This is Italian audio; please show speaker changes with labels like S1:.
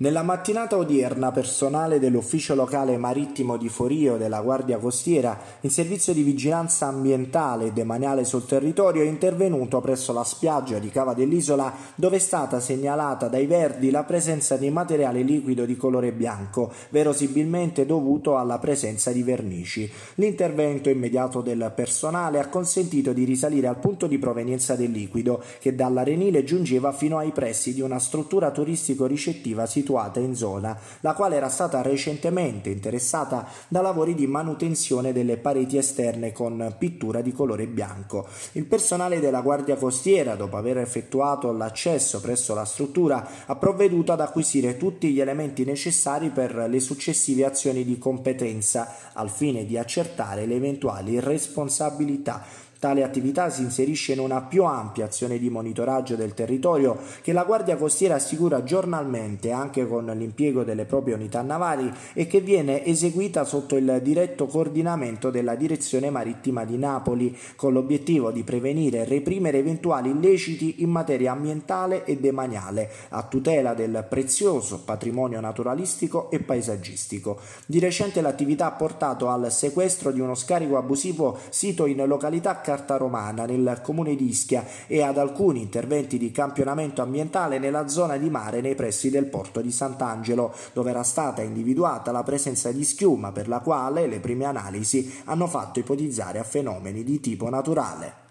S1: Nella mattinata odierna personale dell'ufficio locale marittimo di Forio della Guardia Costiera in servizio di vigilanza ambientale e demaniale sul territorio è intervenuto presso la spiaggia di Cava dell'Isola dove è stata segnalata dai Verdi la presenza di materiale liquido di colore bianco, verosimilmente dovuto alla presenza di vernici. L'intervento immediato del personale ha consentito di risalire al punto di provenienza del liquido che dall'Arenile giungeva fino ai pressi di una struttura turistico-ricettiva situata situata in zona, la quale era stata recentemente interessata da lavori di manutenzione delle pareti esterne con pittura di colore bianco. Il personale della Guardia Costiera, dopo aver effettuato l'accesso presso la struttura, ha provveduto ad acquisire tutti gli elementi necessari per le successive azioni di competenza al fine di accertare le eventuali responsabilità Tale attività si inserisce in una più ampia azione di monitoraggio del territorio che la Guardia Costiera assicura giornalmente anche con l'impiego delle proprie unità navali e che viene eseguita sotto il diretto coordinamento della Direzione Marittima di Napoli con l'obiettivo di prevenire e reprimere eventuali illeciti in materia ambientale e demaniale a tutela del prezioso patrimonio naturalistico e paesaggistico. Di recente l'attività ha portato al sequestro di uno scarico abusivo sito in località carta romana nel comune di Ischia e ad alcuni interventi di campionamento ambientale nella zona di mare nei pressi del porto di Sant'Angelo, dove era stata individuata la presenza di schiuma per la quale le prime analisi hanno fatto ipotizzare a fenomeni di tipo naturale.